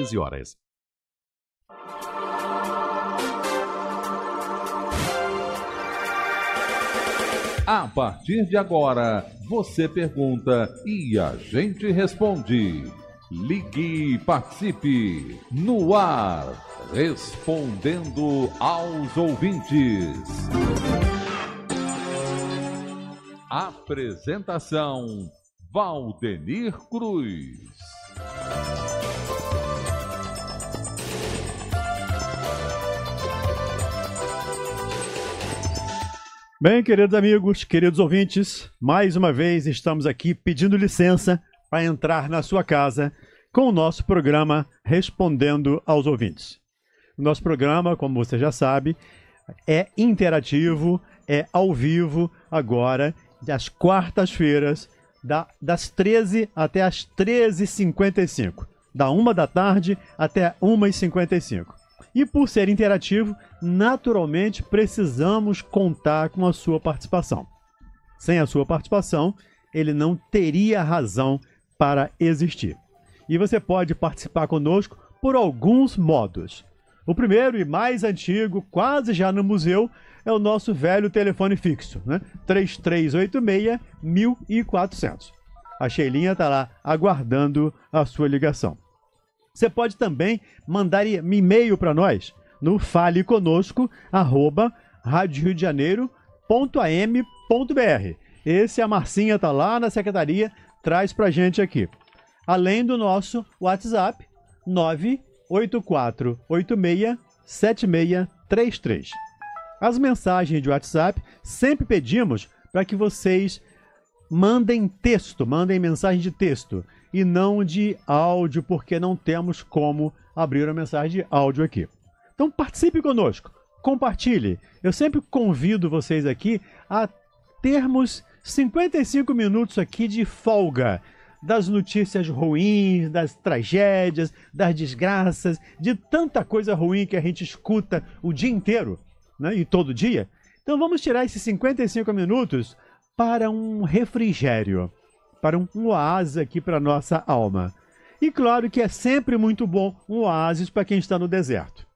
13 horas. A partir de agora, você pergunta e a gente responde. Ligue e participe. No ar, respondendo aos ouvintes. Apresentação: Valdenir Cruz. Bem, queridos amigos, queridos ouvintes, mais uma vez estamos aqui pedindo licença para entrar na sua casa com o nosso programa Respondendo aos Ouvintes. O nosso programa, como você já sabe, é interativo, é ao vivo agora, das quartas-feiras, das 13 até as 13h55. Da 1 da tarde até 1h55. E por ser interativo, naturalmente precisamos contar com a sua participação. Sem a sua participação, ele não teria razão para existir. E você pode participar conosco por alguns modos. O primeiro e mais antigo, quase já no museu, é o nosso velho telefone fixo, né? 3386 1400. A Sheilinha está lá aguardando a sua ligação. Você pode também mandar e-mail para nós no faleconosco, Esse a Marcinha tá lá na secretaria, traz pra gente aqui. Além do nosso WhatsApp 984867633. As mensagens de WhatsApp sempre pedimos para que vocês mandem texto, mandem mensagem de texto e não de áudio, porque não temos como abrir uma mensagem de áudio aqui. Então participe conosco, compartilhe. Eu sempre convido vocês aqui a termos 55 minutos aqui de folga das notícias ruins, das tragédias, das desgraças, de tanta coisa ruim que a gente escuta o dia inteiro né? e todo dia. Então vamos tirar esses 55 minutos para um refrigério para um, um oásis aqui para nossa alma. E claro que é sempre muito bom um oásis para quem está no deserto.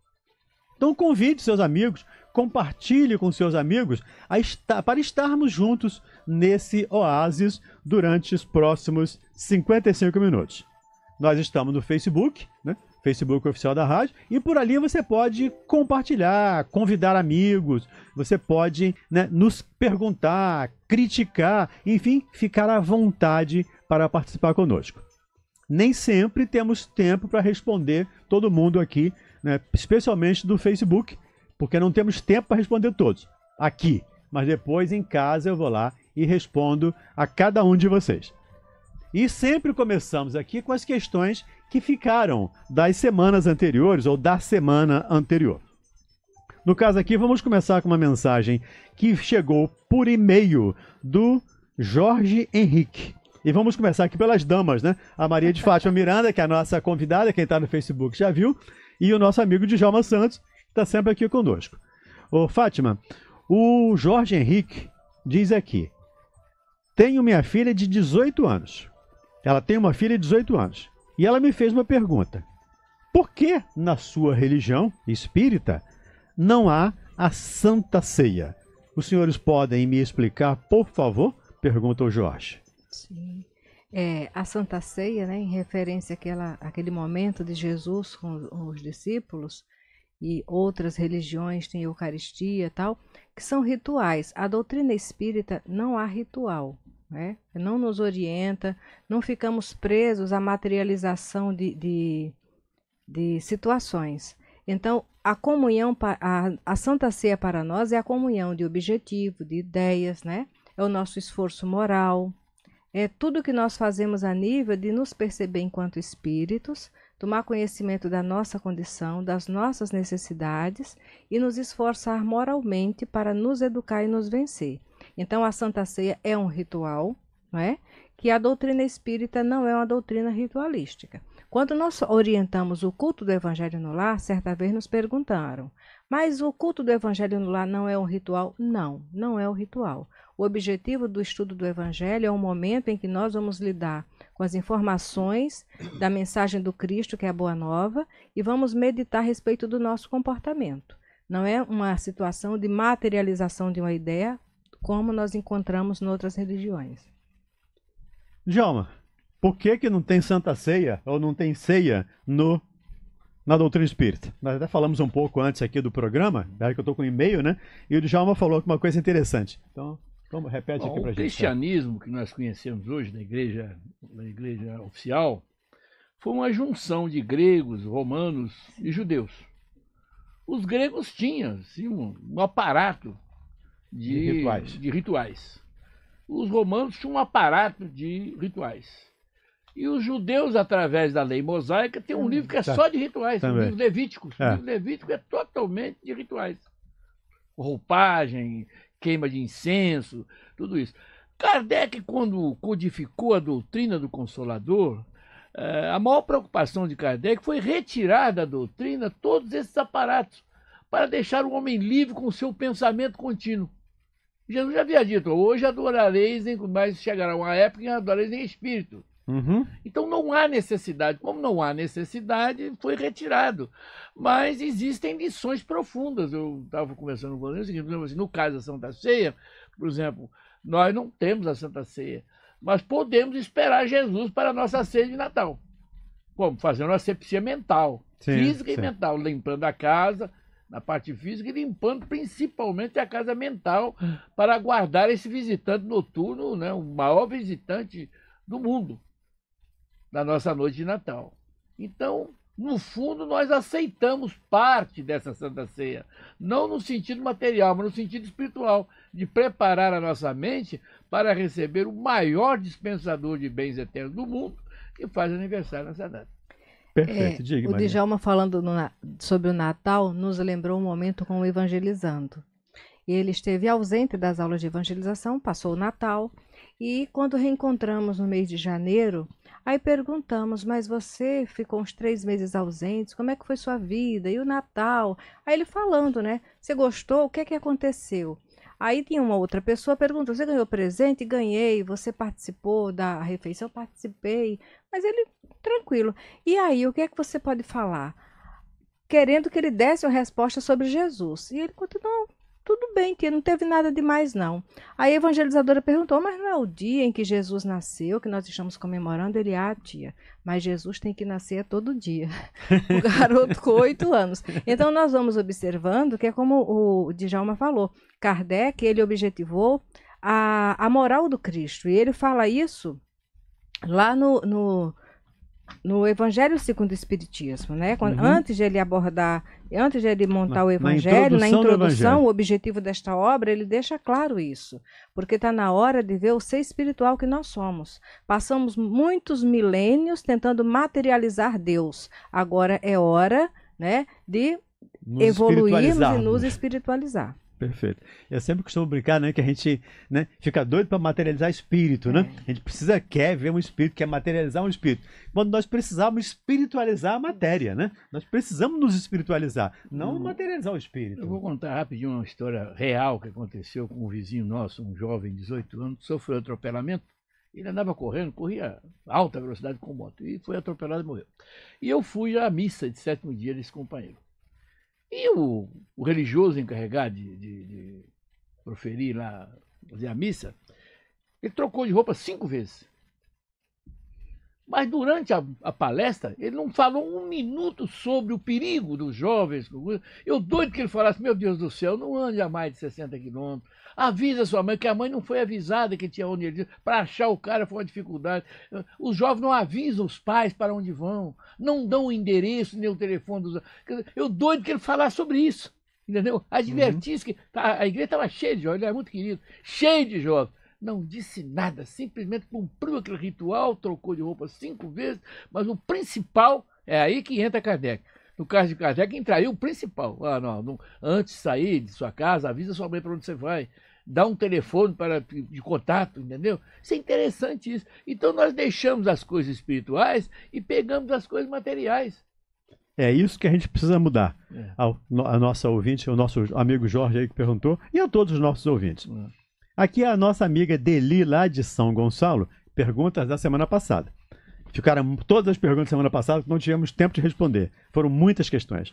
Então convide seus amigos, compartilhe com seus amigos para estarmos juntos nesse oásis durante os próximos 55 minutos. Nós estamos no Facebook, né? Facebook oficial da rádio, e por ali você pode compartilhar, convidar amigos, você pode né, nos perguntar, criticar, enfim, ficar à vontade para participar conosco. Nem sempre temos tempo para responder todo mundo aqui, né, especialmente do Facebook, porque não temos tempo para responder todos aqui. Mas depois em casa eu vou lá e respondo a cada um de vocês. E sempre começamos aqui com as questões que ficaram das semanas anteriores ou da semana anterior. No caso aqui, vamos começar com uma mensagem que chegou por e-mail do Jorge Henrique. E vamos começar aqui pelas damas, né? A Maria de Fátima Miranda, que é a nossa convidada, quem está no Facebook já viu, e o nosso amigo Djalma Santos, que está sempre aqui conosco. Ô, Fátima, o Jorge Henrique diz aqui: Tenho minha filha de 18 anos. Ela tem uma filha de 18 anos. E ela me fez uma pergunta: Por que na sua religião espírita não há a Santa Ceia? Os senhores podem me explicar, por favor? Perguntou Jorge. Sim. É, a Santa Ceia, né, em referência àquela, àquele momento de Jesus com os discípulos, e outras religiões têm Eucaristia tal, que são rituais. A doutrina espírita não há ritual né? não nos orienta, não ficamos presos à materialização de, de, de situações. Então, a comunhão, a, a Santa Ceia para nós é a comunhão de objetivo, de ideias, né? é o nosso esforço moral, é tudo que nós fazemos a nível de nos perceber enquanto espíritos, tomar conhecimento da nossa condição, das nossas necessidades e nos esforçar moralmente para nos educar e nos vencer. Então, a Santa Ceia é um ritual, não é? Que a doutrina espírita não é uma doutrina ritualística. Quando nós orientamos o culto do Evangelho no lar, certa vez nos perguntaram: mas o culto do Evangelho no lar não é um ritual? Não, não é um ritual. O objetivo do estudo do Evangelho é o um momento em que nós vamos lidar com as informações da mensagem do Cristo, que é a Boa Nova, e vamos meditar a respeito do nosso comportamento. Não é uma situação de materialização de uma ideia como nós encontramos em outras religiões. Djalma, por que, que não tem Santa Ceia ou não tem ceia no na doutrina espírita. Nós até falamos um pouco antes aqui do programa, daí é que eu estou com um e-mail, né? E o Djalma falou uma coisa interessante. Então, vamos, repete Bom, aqui para gente. O cristianismo que nós conhecemos hoje na igreja, na igreja oficial foi uma junção de gregos, romanos e judeus. Os gregos tinham assim, um aparato de, de, rituais. de rituais. Os romanos tinham um aparato de rituais. E os judeus, através da lei mosaica, tem um hum, livro que é tá. só de rituais, Também. um livro levítico. É. O livro levítico é totalmente de rituais. Roupagem, queima de incenso, tudo isso. Kardec, quando codificou a doutrina do Consolador, eh, a maior preocupação de Kardec foi retirar da doutrina todos esses aparatos para deixar o homem livre com o seu pensamento contínuo. Jesus já havia dito, hoje adorareis, mas chegará uma época em que adorareis em é espírito. Uhum. Então não há necessidade. Como não há necessidade, foi retirado. Mas existem lições profundas. Eu estava conversando com o seguinte, assim, no caso da Santa Ceia, por exemplo, nós não temos a Santa Ceia, mas podemos esperar Jesus para a nossa ceia de Natal. Como? Fazendo uma asepsia mental, sim, física sim. e mental, limpando a casa, na parte física e limpando principalmente a casa mental para guardar esse visitante noturno, né, o maior visitante do mundo, na nossa noite de Natal. Então, no fundo, nós aceitamos parte dessa Santa Ceia, não no sentido material, mas no sentido espiritual, de preparar a nossa mente para receber o maior dispensador de bens eternos do mundo, que faz aniversário nessa data. Perfeito, é, diga. O Maria. Djalma falando no, sobre o Natal nos lembrou um momento com o Evangelizando. Ele esteve ausente das aulas de evangelização, passou o Natal e quando reencontramos no mês de janeiro, aí perguntamos: Mas você ficou uns três meses ausente? Como é que foi sua vida? E o Natal? Aí ele falando, né? Você gostou? O que é que aconteceu? Aí tinha uma outra pessoa perguntando: Você ganhou presente? Ganhei. Você participou da refeição? Participei. Mas ele, tranquilo. E aí, o que é que você pode falar? Querendo que ele desse uma resposta sobre Jesus. E ele continuou tudo bem, tia, não teve nada demais, não. Aí a evangelizadora perguntou, mas não é o dia em que Jesus nasceu, que nós estamos comemorando? Ele, ah, tia, mas Jesus tem que nascer todo dia. O garoto com oito anos. Então nós vamos observando que é como o Djalma falou, Kardec, ele objetivou a, a moral do Cristo. E ele fala isso lá no, no no Evangelho segundo o Espiritismo, né? Quando, uhum. Antes de ele abordar, antes de ele montar na, o Evangelho, na introdução, na introdução evangelho. o objetivo desta obra, ele deixa claro isso, porque está na hora de ver o ser espiritual que nós somos. Passamos muitos milênios tentando materializar Deus. Agora é hora, né, de nos evoluirmos e nos espiritualizar. Perfeito. Eu sempre costumo brincar, né, que a gente né, fica doido para materializar espírito, né? É. A gente precisa, quer ver um espírito, quer materializar um espírito. Quando nós precisamos espiritualizar a matéria, né? Nós precisamos nos espiritualizar, não materializar o espírito. Eu vou contar rapidinho uma história real que aconteceu com um vizinho nosso, um jovem de 18 anos, que sofreu atropelamento. Ele andava correndo, corria alta velocidade com moto e foi atropelado e morreu. E eu fui à missa de sétimo dia desse companheiro. E o, o religioso encarregado de, de, de, proferir lá, fazer a missa, ele trocou de roupa cinco vezes. Mas durante a, a, palestra, ele não falou um minuto sobre o perigo dos jovens. Eu doido que ele falasse, meu Deus do céu, não ande a mais de 60 quilômetros, Avisa sua mãe, que a mãe não foi avisada que tinha onde ir. Para achar o cara foi uma dificuldade. Os jovens não avisam os pais para onde vão, não dão o endereço nem o telefone dos. Eu doido que ele falar sobre isso. Entendeu? Advertir uhum. que. Tá, a igreja estava cheia de jovens, ele era é muito querido, cheio de jovens não disse nada, simplesmente cumpriu aquele ritual, trocou de roupa cinco vezes, mas o principal é aí que entra Kardec. No caso de Kardec, entraria o principal. Ah, não, não antes de sair de sua casa, avisa sua mãe para onde você vai dá um telefone para, de contato, entendeu? Isso é interessante isso. Então nós deixamos as coisas espirituais e pegamos as coisas materiais. É isso que a gente precisa mudar. É. A, a, nossa ouvinte, o nosso amigo Jorge aí que perguntou, e a todos os nossos ouvintes. É. Aqui é a nossa amiga Deli, lá de São Gonçalo, perguntas da semana passada. Ficaram todas as perguntas da semana passada que não tivemos tempo de responder. Foram muitas questões.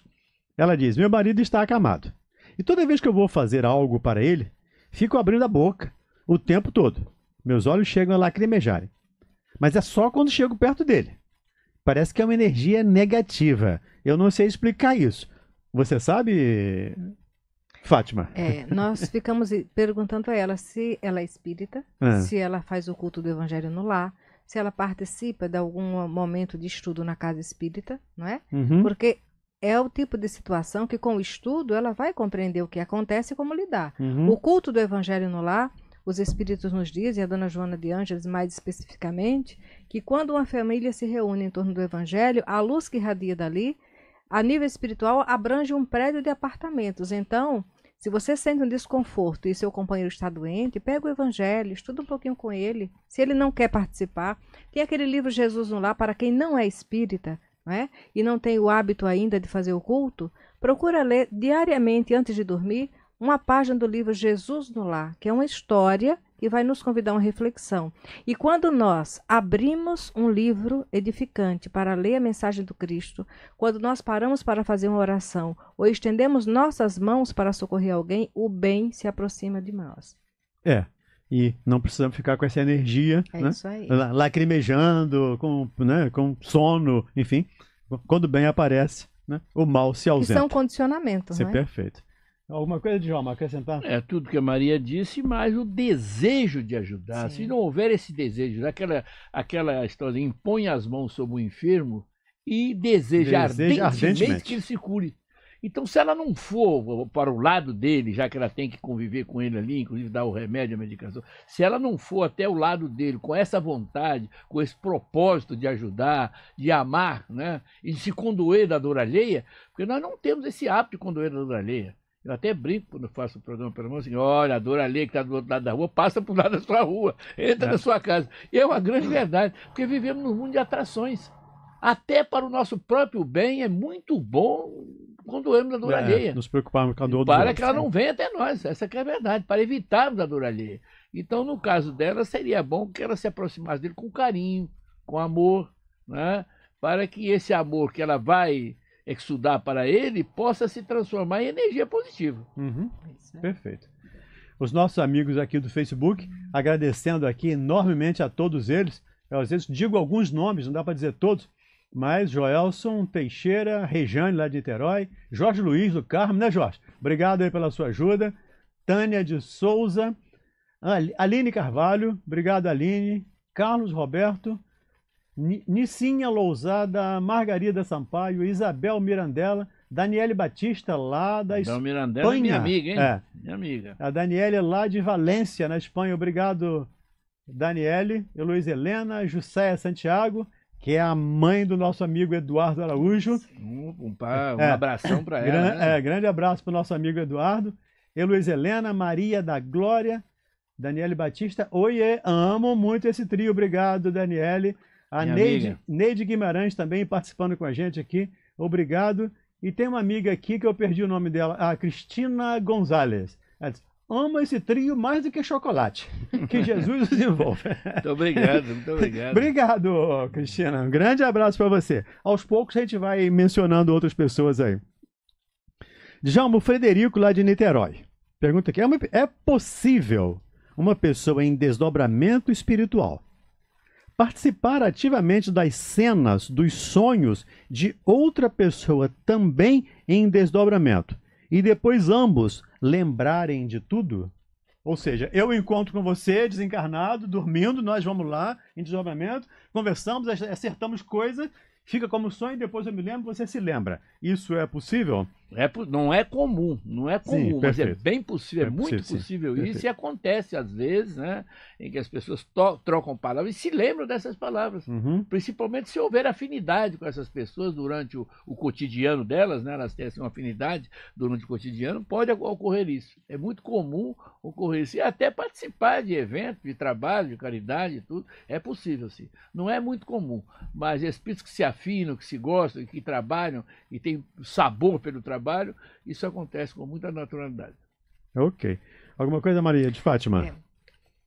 Ela diz: Meu marido está acamado. E toda vez que eu vou fazer algo para ele, Fico abrindo a boca o tempo todo. Meus olhos chegam a lacrimejarem. Mas é só quando chego perto dele. Parece que é uma energia negativa. Eu não sei explicar isso. Você sabe, Fátima? É, nós ficamos perguntando a ela se ela é espírita, é. se ela faz o culto do evangelho no lar, se ela participa de algum momento de estudo na casa espírita, não é? Uhum. Porque é o tipo de situação que, com o estudo, ela vai compreender o que acontece e como lidar. Uhum. O culto do Evangelho no lar, os Espíritos nos dizem, a dona Joana de Ângeles mais especificamente, que quando uma família se reúne em torno do Evangelho, a luz que irradia dali, a nível espiritual, abrange um prédio de apartamentos. Então, se você sente um desconforto e seu companheiro está doente, pega o evangelho, estuda um pouquinho com ele. Se ele não quer participar, tem aquele livro Jesus no Lar para quem não é espírita, né, e não tem o hábito ainda de fazer o culto, procura ler diariamente antes de dormir uma página do livro Jesus no Lar, que é uma história que vai nos convidar a uma reflexão. E quando nós abrimos um livro edificante para ler a mensagem do Cristo, quando nós paramos para fazer uma oração ou estendemos nossas mãos para socorrer alguém, o bem se aproxima de nós. É, e não precisamos ficar com essa energia é né? lacrimejando, com, né? com sono, enfim. Quando bem aparece, né? o mal se ausenta. Isso é um condicionamento, Isso né? é perfeito. Alguma coisa, João acrescentar? É tudo que a Maria disse, mas o desejo de ajudar. Sim. Se não houver esse desejo, aquela, aquela história, impõe as mãos sobre o enfermo e deseja, deseja ardentemente, ardentemente que ele se cure. Então, se ela não for para o lado dele, já que ela tem que conviver com ele ali, inclusive dar o remédio, a medicação, se ela não for até o lado dele com essa vontade, com esse propósito de ajudar, de amar, né? E de se condoer da dor alheia, porque nós não temos esse hábito de condoer da dor alheia. Eu até brinco quando faço o programa para menos assim, olha, a dor alheia que está do outro lado da rua, passa para o lado da sua rua, entra é. na sua casa. E é uma grande verdade, porque vivemos num mundo de atrações. Até para o nosso próprio bem é muito bom com doença é, alheia. Nos preocuparmos com a dor Para que ela não venha até nós, essa é a verdade, para evitarmos a dor alheia. Então, no caso dela, seria bom que ela se aproximasse dele com carinho, com amor, né? para que esse amor que ela vai exudar para ele possa se transformar em energia positiva. Uhum. É né? Perfeito. Os nossos amigos aqui do Facebook, agradecendo aqui enormemente a todos eles. Eu, às vezes digo alguns nomes, não dá para dizer todos, mas Joelson Teixeira, Rejane lá de Niterói, Jorge Luiz do Carmo, né, Jorge? Obrigado aí pela sua ajuda. Tânia de Souza, Aline Carvalho, obrigado, Aline. Carlos Roberto, Nicinha Lousada, Margarida Sampaio, Isabel Mirandela, Daniele Batista, lá da Isabel Espanha. Mirandela é minha amiga, hein? É. Minha amiga. A Daniele é lá de Valência, na Espanha. Obrigado, Daniele. Luiz Helena, Jusceia Santiago que é a mãe do nosso amigo Eduardo Araújo. Um, um, um é, abração para ela. Gran, né? é, grande abraço para o nosso amigo Eduardo. E Luiz Helena, Maria da Glória, Daniele Batista. Oiê, amo muito esse trio. Obrigado, Daniele. A Neide, Neide, Guimarães também participando com a gente aqui. Obrigado. E tem uma amiga aqui que eu perdi o nome dela, a Cristina Gonzalez. Ela diz, ama esse trio mais do que chocolate, que Jesus os muito obrigado, muito obrigado. obrigado, Cristina. Um grande abraço para você. Aos poucos a gente vai mencionando outras pessoas aí. Djalma, Frederico, lá de Niterói. Pergunta aqui: é, uma, é possível uma pessoa em desdobramento espiritual participar ativamente das cenas, dos sonhos de outra pessoa também em desdobramento? E depois ambos lembrarem de tudo? Ou seja, eu encontro com você desencarnado, dormindo, nós vamos lá em desdobramento, conversamos, acertamos coisas, fica como sonho, depois eu me lembro, você se lembra. Isso é possível? É, não é comum, não é comum, Sim, mas é bem é possível, é, é muito possível, possível isso perfeito. e acontece às vezes, né? Em que as pessoas trocam palavras e se lembram dessas palavras, uhum. principalmente se houver afinidade com essas pessoas durante o, o cotidiano delas, né? Elas têm assim, uma afinidade durante o cotidiano, pode ocorrer isso. É muito comum ocorrer isso e até participar de eventos, de trabalho, de caridade, tudo é possível, sim. Não é muito comum, mas espíritos que se afinam, que se gostam, que trabalham e têm sabor pelo trabalho trabalho, isso acontece com muita naturalidade. Ok. Alguma coisa, Maria, de Fátima? É.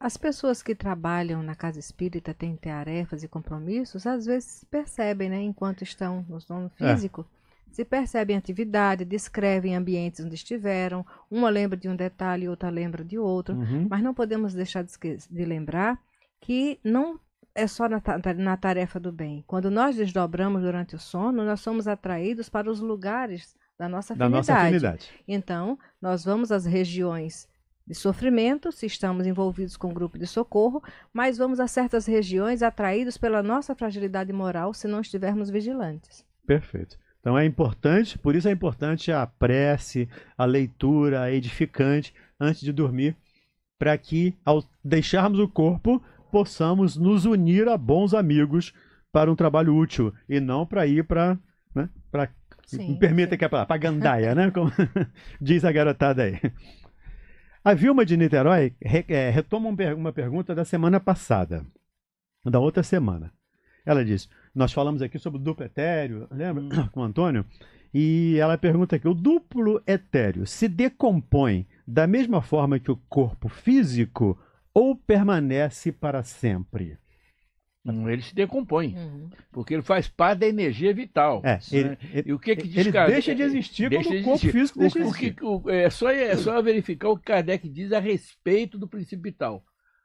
As pessoas que trabalham na casa espírita, têm tarefas e compromissos, às vezes percebem, né, enquanto estão no sono é. físico, é. se percebem atividade, descrevem ambientes onde estiveram, uma lembra de um detalhe, outra lembra de outro, uhum. mas não podemos deixar de, de lembrar que não é só na, na, tarefa do bem. Quando nós desdobramos durante o sono, nós somos atraídos para os lugares da nossa afinidade. Da nossa afinidade. Então, nós vamos às regiões de sofrimento, se estamos envolvidos com o um grupo de socorro, mas vamos a certas regiões atraídos pela nossa fragilidade moral se não estivermos vigilantes. Perfeito. Então é importante, por isso é importante a prece, a leitura a edificante antes de dormir, para que ao deixarmos o corpo possamos nos unir a bons amigos para um trabalho útil e não para ir para né, para Sim, Me permita sim. que a é palavra, pagandaia, né? Como diz a garotada aí. A Vilma de Niterói re, é, retoma uma pergunta da semana passada, da outra semana. Ela diz: Nós falamos aqui sobre o duplo etéreo, lembra? Hum. Com o Antônio. E ela pergunta aqui: o duplo etéreo se decompõe da mesma forma que o corpo físico ou permanece para sempre? Hum, ele se decompõe, uhum. porque ele faz parte da energia vital. É, né? ele, né? ele, e o que que diz ele Kardec, deixa de é, existir deixa quando o corpo físico deixa de existir. O, o, é, só, é, é só verificar o que Kardec diz a respeito do princípio vital.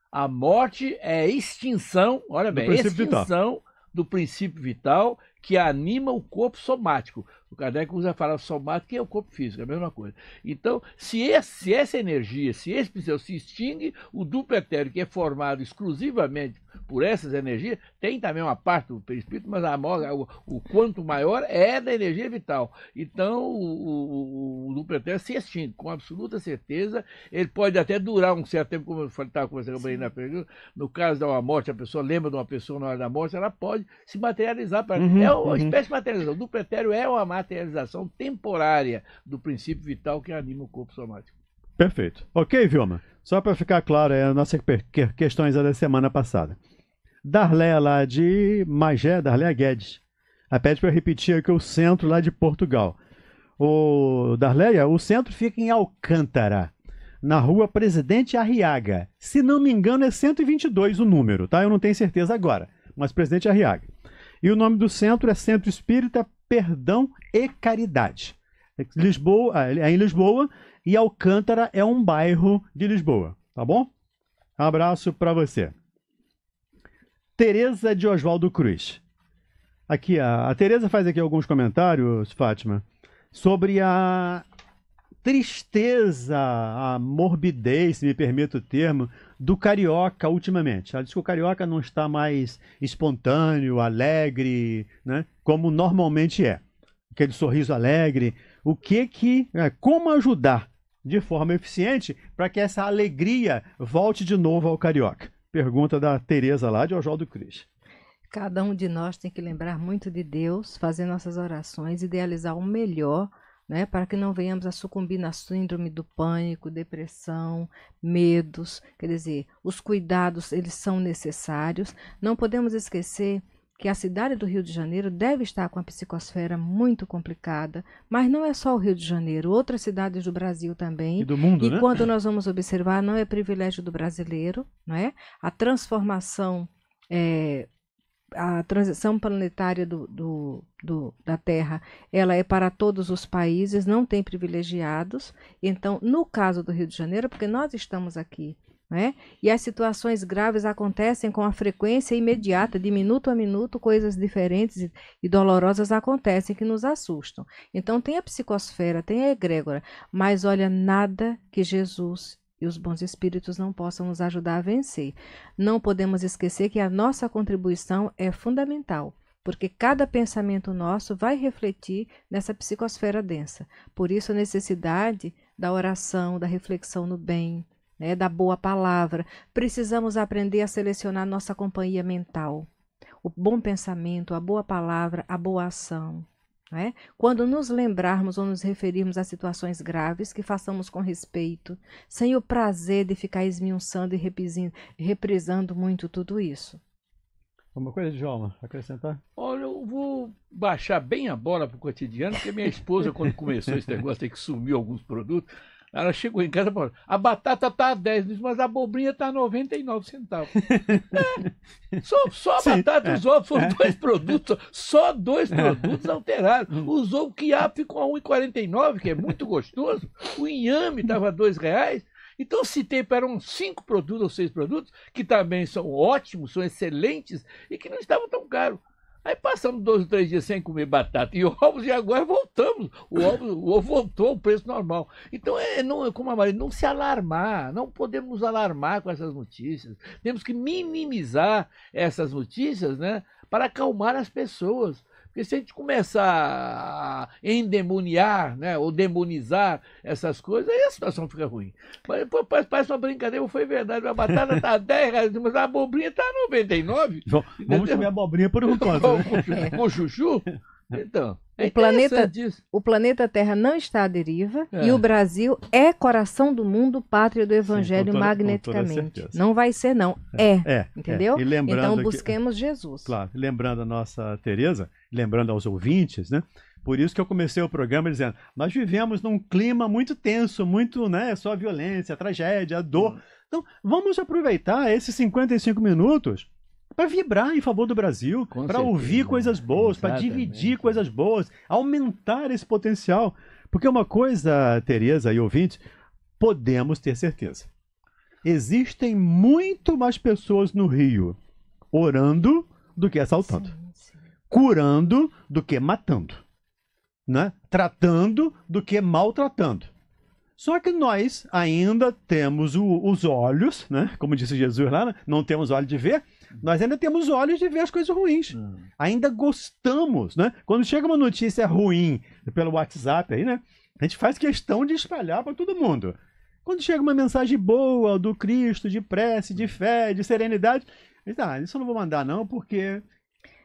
A morte é extinção, olha bem, do extinção vital. do princípio vital que anima o corpo somático. O Kardec usa a palavra somática, que é o corpo físico, é a mesma coisa. Então, se, esse, se essa energia, se esse pincel se extingue, o duplo etéreo que é formado exclusivamente por essas energias, tem também uma parte do perispírito, mas a moga, o, o, quanto maior é da energia vital. Então, o, o, o duplo etéreo se extingue, com absoluta certeza. Ele pode até durar um certo tempo, como eu estava conversando com a na pergunta, no caso de uma morte, a pessoa lembra de uma pessoa na hora da morte, ela pode se materializar. Pra... Uhum, é uma uhum. espécie de materialização. O duplo etéreo é uma materialização temporária do princípio vital que anima o corpo somático. Perfeito. Ok, Vilma? Só para ficar claro, é a nossa questões da semana passada. Darléa lá de Magé, Darléa Guedes. Ela pede para eu repetir aqui o centro lá de Portugal. O Darléia, o centro fica em Alcântara, na rua Presidente Arriaga. Se não me engano, é 122 o número, tá? Eu não tenho certeza agora, mas Presidente Arriaga. E o nome do centro é Centro Espírita perdão e caridade. Lisboa, ah, é em Lisboa e Alcântara é um bairro de Lisboa, tá bom? Abraço para você. Teresa de Oswaldo Cruz. Aqui a, a Teresa faz aqui alguns comentários, Fátima, sobre a tristeza, a morbidez, se me permite o termo, do carioca ultimamente. Ela diz que o carioca não está mais espontâneo, alegre, né? como normalmente é. Aquele sorriso alegre. O que que, né, como ajudar de forma eficiente para que essa alegria volte de novo ao carioca? Pergunta da Tereza lá de Ojol do Cris. Cada um de nós tem que lembrar muito de Deus, fazer nossas orações, idealizar o melhor né, para que não venhamos a sucumbir na síndrome do pânico, depressão, medos. Quer dizer, os cuidados eles são necessários. Não podemos esquecer que a cidade do Rio de Janeiro deve estar com a psicosfera muito complicada, mas não é só o Rio de Janeiro, outras cidades do Brasil também. E do mundo, e né? quando nós vamos observar, não é privilégio do brasileiro, não é? A transformação é, a transição planetária do, do, do, da Terra ela é para todos os países, não tem privilegiados. Então, no caso do Rio de Janeiro, porque nós estamos aqui, né? e as situações graves acontecem com a frequência imediata, de minuto a minuto, coisas diferentes e dolorosas acontecem que nos assustam. Então, tem a psicosfera, tem a egrégora, mas olha, nada que Jesus e os bons espíritos não possam nos ajudar a vencer. Não podemos esquecer que a nossa contribuição é fundamental, porque cada pensamento nosso vai refletir nessa psicosfera densa. Por isso, a necessidade da oração, da reflexão no bem, né, da boa palavra. Precisamos aprender a selecionar nossa companhia mental. O bom pensamento, a boa palavra, a boa ação. Né? Quando nos lembrarmos ou nos referirmos a situações graves, que façamos com respeito, sem o prazer de ficar esmiuçando e reprisando muito tudo isso. Uma coisa, João, acrescentar? Olha, eu vou baixar bem a bola para o cotidiano, porque minha esposa, quando começou esse negócio, tem que sumiu alguns produtos. Ela chegou em casa e falou: a batata tá a 10, mas a abobrinha tá a 99 centavos. é, só, só a batata e é. os ovos foram é. dois produtos, só dois é. produtos alterados. Os ovos quiabo ficou a 1,49, que é muito gostoso. O inhame estava a 2 reais. Então, citei para uns cinco produtos ou seis produtos, que também são ótimos, são excelentes e que não estavam tão caros. Aí passamos dois ou três dias sem comer batata e ovos e agora voltamos. O ovo, o ovo voltou ao preço normal. Então, é, não, é como a Maria, não se alarmar, não podemos nos alarmar com essas notícias. Temos que minimizar essas notícias né, para acalmar as pessoas. Porque se a gente começar a endemoniar, né, ou demonizar essas coisas, aí a situação fica ruim. Mas, pô, parece uma brincadeira, foi verdade. A batata tá 10 reais, mas a abobrinha tá 99. Vamos entendeu? comer abobrinha por um conta. Né? Com, com chuchu. Então, é o, planeta, o planeta Terra não está à deriva é. e o Brasil é coração do mundo, pátria do Evangelho Sim, toda, magneticamente. Não vai ser, não. É. é, é. entendeu? então busquemos que, Jesus. Claro, lembrando a nossa Tereza, lembrando aos ouvintes, né? Por isso que eu comecei o programa dizendo: nós vivemos num clima muito tenso, muito, né? Só violência, tragédia, dor. Então, vamos aproveitar esses 55 minutos é para vibrar em favor do Brasil, para ouvir coisas boas, para dividir coisas boas, aumentar esse potencial. Porque uma coisa, Tereza e ouvintes, podemos ter certeza. Existem muito mais pessoas no Rio orando do que assaltando, sim, sim. curando do que matando, né? tratando do que maltratando. Só que nós ainda temos o, os olhos, né? como disse Jesus lá, né? não temos olho de ver, nós ainda temos olhos de ver as coisas ruins. Hum. Ainda gostamos, né? Quando chega uma notícia ruim pelo WhatsApp aí, né? A gente faz questão de espalhar para todo mundo. Quando chega uma mensagem boa do Cristo, de prece, de fé, de serenidade, a gente, ah, isso eu não vou mandar não, porque é,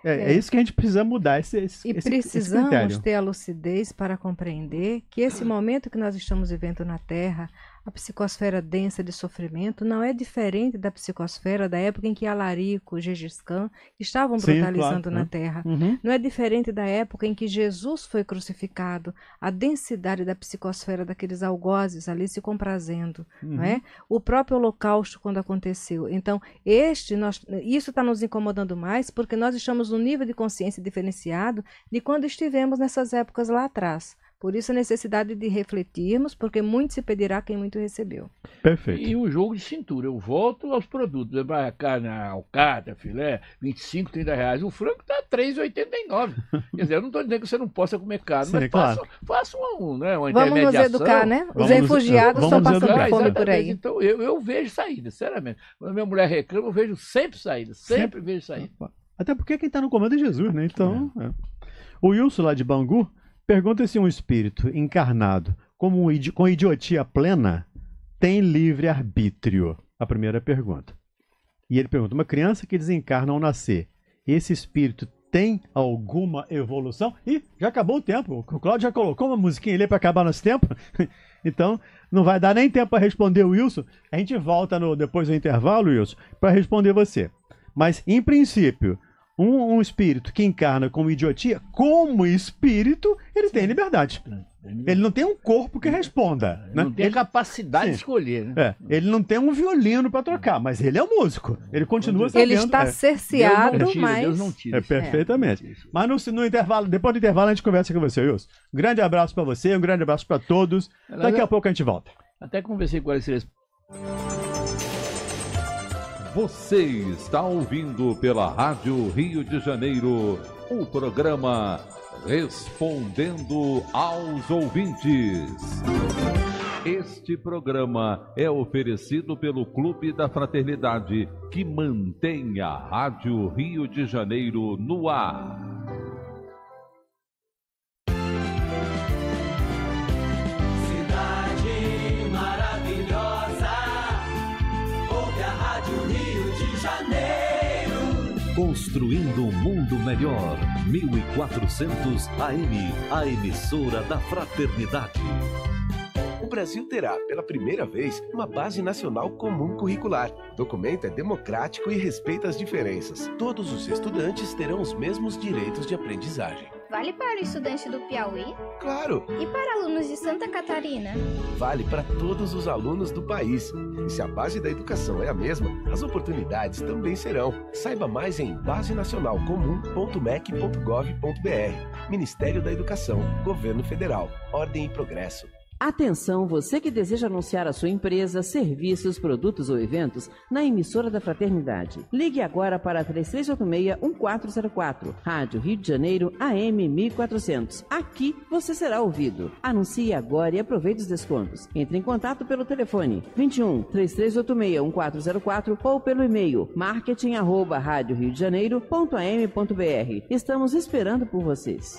é, é, isso que a gente precisa mudar. Esse, esse, e precisamos esse ter a lucidez para compreender que esse momento que nós estamos vivendo na Terra, a psicosfera densa de sofrimento não é diferente da psicosfera da época em que Alarico e Gengis Khan estavam Sim, brutalizando claro, na né? Terra. Uhum. Não é diferente da época em que Jesus foi crucificado. A densidade da psicosfera daqueles algozes ali se comprazendo. Uhum. Não é? O próprio holocausto quando aconteceu. Então, este nós, isso está nos incomodando mais porque nós estamos num nível de consciência diferenciado de quando estivemos nessas épocas lá atrás. Por isso a necessidade de refletirmos, porque muito se pedirá quem muito recebeu. Perfeito. E o jogo de cintura, eu volto aos produtos. a carne, alcatra, filé, 25, 30 reais. O frango está 3,89. Quer dizer, eu não estou dizendo que você não possa comer carne, mas claro. faça, faça um, né, uma Vamos nos educar, né? Os vamos, refugiados estão passando educar, fome por aí. Então eu, eu vejo saída, sinceramente. Quando minha mulher reclama, eu vejo sempre saída, sempre, sempre. vejo saída. Até porque quem está no comando é Jesus, né? Então... É. É. O Wilson lá de Bangu Pergunta se um espírito encarnado como um idi com idiotia plena tem livre arbítrio. A primeira pergunta. E ele pergunta: uma criança que desencarna ao nascer, esse espírito tem alguma evolução? E já acabou o tempo. O Cláudio já colocou uma musiquinha ali para acabar nosso tempo. então, não vai dar nem tempo para responder o Wilson. A gente volta no, depois do intervalo, Wilson, para responder você. Mas, em princípio, um, um espírito que encarna como idiotia, como espírito, ele tem liberdade. É, ele não tem um corpo que responda. Ele né? não tem ele... capacidade Sim. de escolher. Né? É. Ele não tem um violino para tocar, mas ele é um músico. É, ele continua sabendo. Ele está é. cerceado, Deus tira, mas... Deus não tira. É, perfeitamente. É. Mas no, no, intervalo, depois do intervalo a gente conversa com você, Wilson. Um grande abraço para você, um grande abraço para todos. Daqui a pouco a gente volta. Até conversei com o Alessandra. Você está ouvindo pela Rádio Rio de Janeiro o programa Respondendo aos Ouvintes. Este programa é oferecido pelo Clube da Fraternidade, que mantém a Rádio Rio de Janeiro no ar. Construindo um mundo melhor. 1400 AM, a emissora da fraternidade. O Brasil terá, pela primeira vez, uma base nacional comum curricular. O documento é democrático e respeita as diferenças. Todos os estudantes terão os mesmos direitos de aprendizagem vale para o estudante do Piauí? Claro! E para alunos de Santa Catarina? Vale para todos os alunos do país. E se a base da educação é a mesma, as oportunidades também serão. Saiba mais em basenacionalcomum.mec.gov.br. Ministério da Educação, Governo Federal, Ordem e Progresso. Atenção, você que deseja anunciar a sua empresa, serviços, produtos ou eventos na emissora da Fraternidade. Ligue agora para 3386-1404, Rádio Rio de Janeiro, AM 1400. Aqui você será ouvido. Anuncie agora e aproveite os descontos. Entre em contato pelo telefone 21 3386 1404 ou pelo e-mail marketing arroba, Estamos esperando por vocês.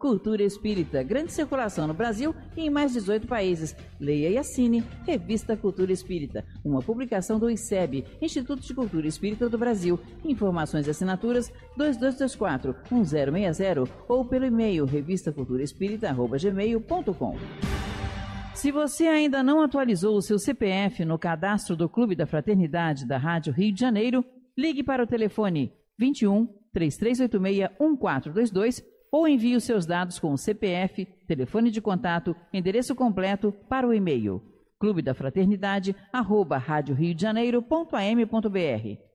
Cultura Espírita, grande circulação no Brasil e em mais 18 países. Leia e assine Revista Cultura Espírita, uma publicação do ICEB, Instituto de Cultura Espírita do Brasil. Informações e assinaturas 2224 1060 ou pelo e-mail revistaculturaespírita@gmail.com. Se você ainda não atualizou o seu CPF no cadastro do Clube da Fraternidade da Rádio Rio de Janeiro, ligue para o telefone 21 3386 1422 ou envie os seus dados com CPF, telefone de contato, endereço completo para o e-mail clube da fraternidade arroba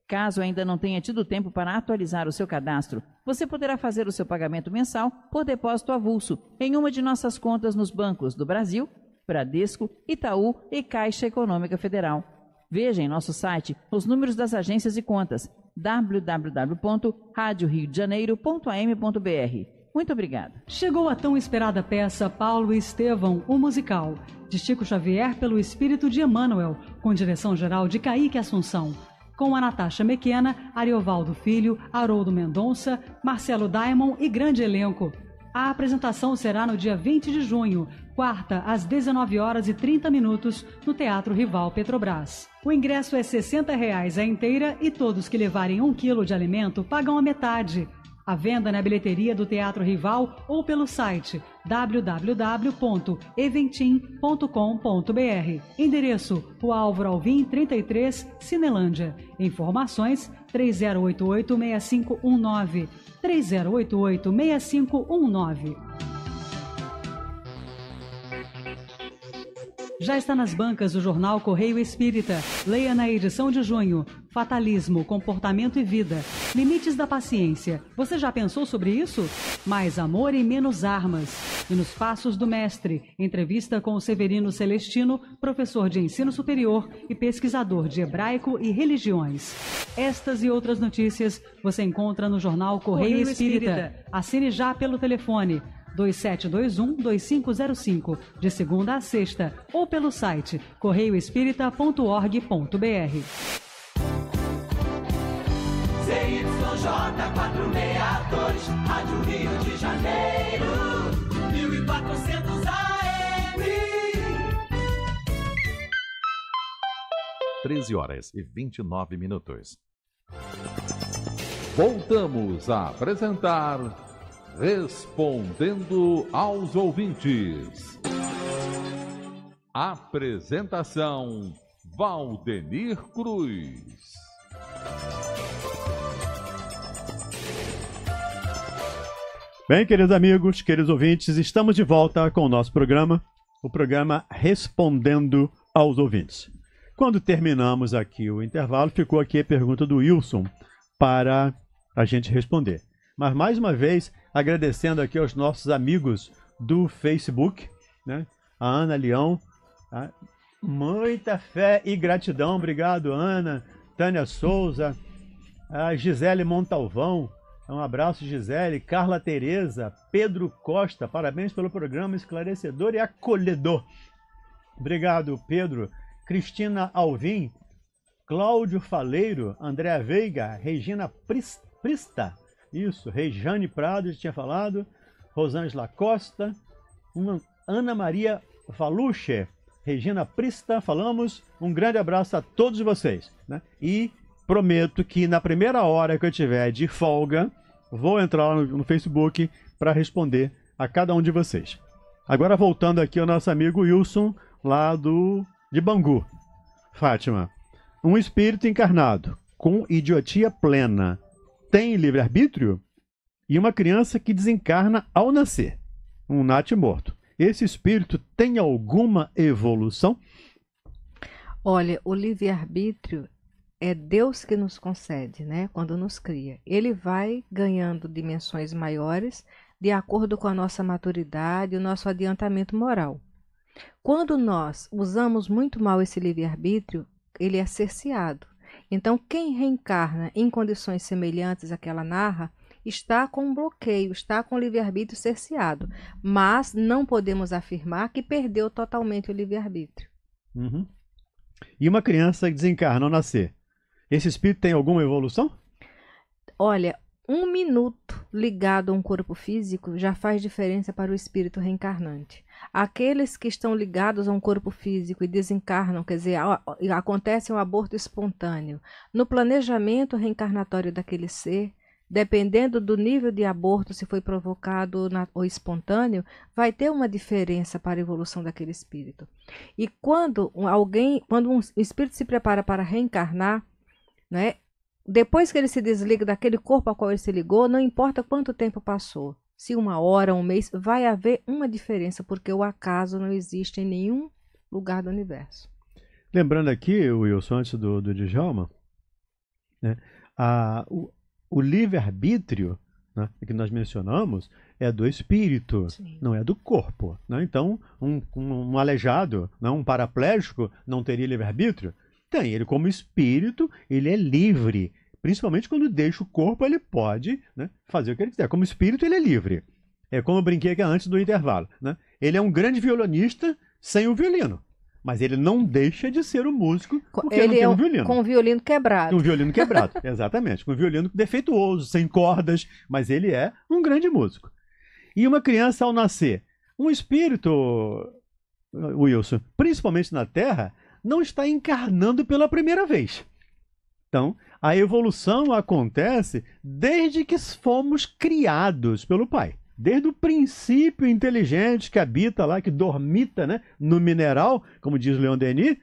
Caso ainda não tenha tido tempo para atualizar o seu cadastro, você poderá fazer o seu pagamento mensal por depósito avulso em uma de nossas contas nos bancos do Brasil, Bradesco, Itaú e Caixa Econômica Federal. Veja em nosso site os números das agências e contas www.radioriodejaneiro.am.br muito obrigada. Chegou a tão esperada peça Paulo e Estevão, o musical, de Chico Xavier pelo espírito de Emmanuel, com direção geral de Caíque Assunção. Com a Natasha Mequena, Ariovaldo Filho, Haroldo Mendonça, Marcelo Daimon e grande elenco. A apresentação será no dia 20 de junho, quarta, às 19 horas e 30 minutos, no Teatro Rival Petrobras. O ingresso é R$ 60 reais a inteira e todos que levarem um quilo de alimento pagam a metade. A venda na bilheteria do Teatro Rival ou pelo site www.eventim.com.br. Endereço: o Álvaro Alvim 33, Cinelândia. Informações: 3088 6519. 3088 6519. Já está nas bancas o jornal Correio Espírita. Leia na edição de junho. Fatalismo, comportamento e vida. Limites da paciência. Você já pensou sobre isso? Mais amor e menos armas. E nos Passos do Mestre, entrevista com Severino Celestino, professor de ensino superior e pesquisador de hebraico e religiões. Estas e outras notícias você encontra no jornal Correio, Correio Espírita. Espírita. Assine já pelo telefone 2721-2505, de segunda a sexta, ou pelo site correioespírita.org.br. CYJ 462, Rádio Rio de Janeiro, 1400 AM. 13 horas e 29 minutos. Voltamos a apresentar Respondendo aos ouvintes. Apresentação Valdenir Cruz. Bem, queridos amigos, queridos ouvintes, estamos de volta com o nosso programa, o programa Respondendo aos Ouvintes. Quando terminamos aqui o intervalo, ficou aqui a pergunta do Wilson para a gente responder. Mas mais uma vez, agradecendo aqui aos nossos amigos do Facebook, né? A Ana Leão. Tá? Muita fé e gratidão. Obrigado, Ana. Tânia Souza. A Gisele Montalvão. Um abraço, Gisele. Carla Tereza. Pedro Costa. Parabéns pelo programa esclarecedor e acolhedor. Obrigado, Pedro. Cristina Alvim. Cláudio Faleiro. Andréa Veiga. Regina Prista. Isso, Rejane Prado já tinha falado, Rosângela Costa, uma Ana Maria Faluche, Regina Prista, falamos. Um grande abraço a todos vocês. Né? E prometo que na primeira hora que eu tiver de folga, vou entrar no, no Facebook para responder a cada um de vocês. Agora voltando aqui ao nosso amigo Wilson, lá do de Bangu. Fátima, um espírito encarnado com idiotia plena tem livre-arbítrio e uma criança que desencarna ao nascer, um nat morto. Esse espírito tem alguma evolução? Olha, o livre-arbítrio é Deus que nos concede, né? Quando nos cria. Ele vai ganhando dimensões maiores de acordo com a nossa maturidade, o nosso adiantamento moral. Quando nós usamos muito mal esse livre-arbítrio, ele é cerceado. Então, quem reencarna em condições semelhantes à que ela narra está com um bloqueio, está com o livre-arbítrio cerceado. Mas não podemos afirmar que perdeu totalmente o livre-arbítrio. Uhum. E uma criança que desencarna ao nascer, esse espírito tem alguma evolução? Olha, um minuto ligado a um corpo físico já faz diferença para o espírito reencarnante. Aqueles que estão ligados a um corpo físico e desencarnam, quer dizer, acontece um aborto espontâneo, no planejamento reencarnatório daquele ser, dependendo do nível de aborto, se foi provocado ou espontâneo, vai ter uma diferença para a evolução daquele espírito. E quando alguém, quando um espírito se prepara para reencarnar, né, depois que ele se desliga daquele corpo ao qual ele se ligou, não importa quanto tempo passou, se uma hora, um mês, vai haver uma diferença, porque o acaso não existe em nenhum lugar do universo. Lembrando aqui, Wilson, antes do, do Djalma, né, a, o, o livre-arbítrio né, que nós mencionamos é do espírito, Sim. não é do corpo. Né? Então, um, um, um aleijado, né, um paraplégico, não teria livre-arbítrio? Tem, ele como espírito, ele é livre. Principalmente quando deixa o corpo, ele pode né, fazer o que ele quiser. Como espírito, ele é livre. É como eu brinquei aqui antes do intervalo. Né? Ele é um grande violonista sem o violino. Mas ele não deixa de ser o músico porque ele não tem é um violino. Com o violino quebrado. Com o violino quebrado, exatamente. Com o violino defeituoso, sem cordas, mas ele é um grande músico. E uma criança ao nascer, um espírito, Wilson, principalmente na Terra, não está encarnando pela primeira vez. Então, a evolução acontece desde que fomos criados pelo Pai. Desde o princípio inteligente que habita lá, que dormita né, no mineral, como diz Leon Denis,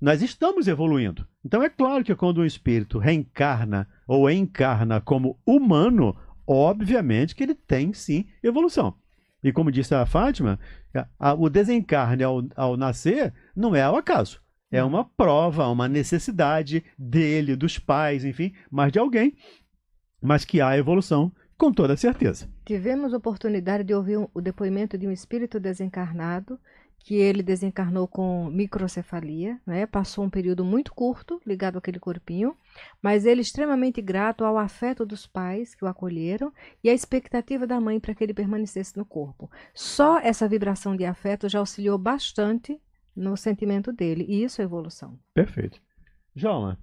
nós estamos evoluindo. Então, é claro que quando um espírito reencarna ou encarna como humano, obviamente que ele tem sim evolução. E como disse a Fátima, o desencarne ao, ao nascer não é ao acaso. É hum. uma prova, uma necessidade dele, dos pais, enfim, mas de alguém, mas que há evolução com toda certeza. Tivemos oportunidade de ouvir o depoimento de um espírito desencarnado que ele desencarnou com microcefalia, né? passou um período muito curto ligado àquele corpinho, mas ele é extremamente grato ao afeto dos pais que o acolheram e à expectativa da mãe para que ele permanecesse no corpo. Só essa vibração de afeto já auxiliou bastante no sentimento dele. E isso é evolução. Perfeito. João, é?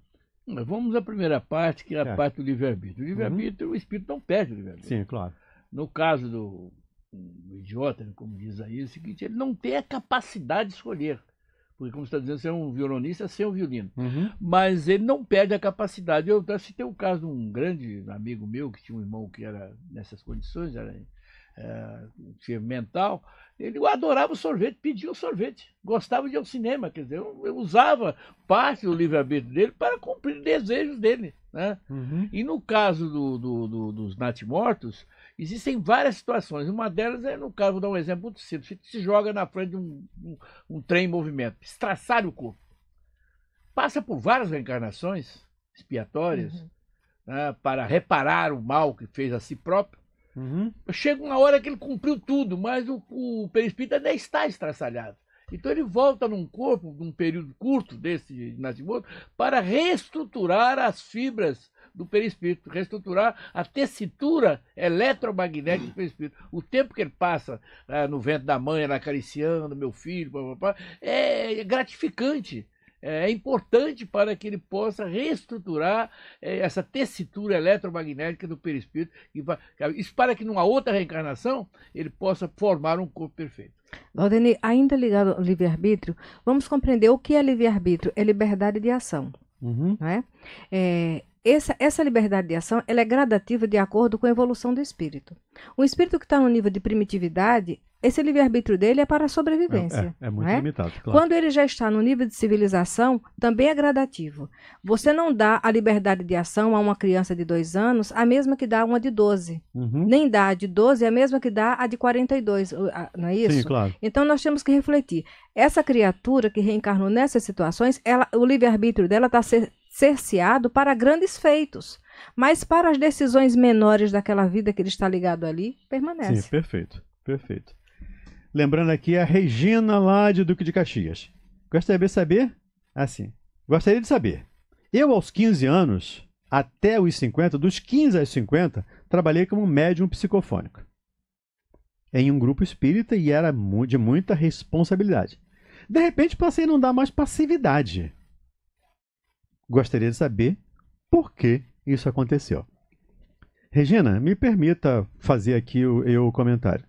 vamos à primeira parte, que é a parte do livre-arbítrio. O livre-arbítrio, uhum. o espírito não perde o livre-arbítrio. Sim, claro. No caso do um idiota, como diz aí, é o seguinte, ele não tem a capacidade de escolher. Porque, como você está dizendo, você é um violonista sem é violino. Uhum. Mas ele não perde a capacidade. Eu citei o um caso de um grande amigo meu, que tinha um irmão que era nessas condições, era é, mental, ele adorava o sorvete, pedia o sorvete, gostava de ir ao cinema, quer dizer, eu, eu usava parte do livre-arbítrio dele para cumprir desejos dele. Né? Uhum. E no caso do, do, do, dos natimortos, existem várias situações. Uma delas é, no caso, vou dar um exemplo muito simples: se se joga na frente de um, um, um trem em movimento, estraçar o corpo. Passa por várias reencarnações expiatórias uhum. né, para reparar o mal que fez a si próprio Uhum. Chega uma hora que ele cumpriu tudo, mas o, o perispírito ainda está estraçalhado. Então ele volta num corpo, num período curto desse nascimento, para reestruturar as fibras do perispírito, reestruturar a tessitura eletromagnética do perispírito. O tempo que ele passa ah, no vento da mãe, acariciando, meu filho, é gratificante. É, é importante para que ele possa reestruturar é, essa tessitura eletromagnética do perispírito. E, isso para que numa outra reencarnação ele possa formar um corpo perfeito. Valdeni, ainda ligado ao livre-arbítrio, vamos compreender o que é livre-arbítrio. É liberdade de ação. Uhum. Não é? é essa, essa liberdade de ação ela é gradativa de acordo com a evolução do espírito. O espírito que está no nível de primitividade, esse livre-arbítrio dele é para a sobrevivência. É, é, é muito é? limitado. Claro. Quando ele já está no nível de civilização, também é gradativo. Você não dá a liberdade de ação a uma criança de dois anos, a mesma que dá a uma de 12. Uhum. Nem dá a de 12, a mesma que dá a de 42, não é isso? Sim, claro. Então nós temos que refletir. Essa criatura que reencarnou nessas situações, ela, o livre-arbítrio dela está cer cerceado para grandes feitos. Mas para as decisões menores daquela vida que ele está ligado ali, permanece. Sim, perfeito, perfeito. Lembrando aqui a Regina lá de Duque de Caxias. Gostaria de saber? Assim. Gostaria de saber. Eu, aos 15 anos, até os 50, dos 15 aos 50, trabalhei como médium psicofônico. Em um grupo espírita e era de muita responsabilidade. De repente passei a não dar mais passividade. Gostaria de saber por que isso aconteceu. Regina, me permita fazer aqui o, eu o comentário.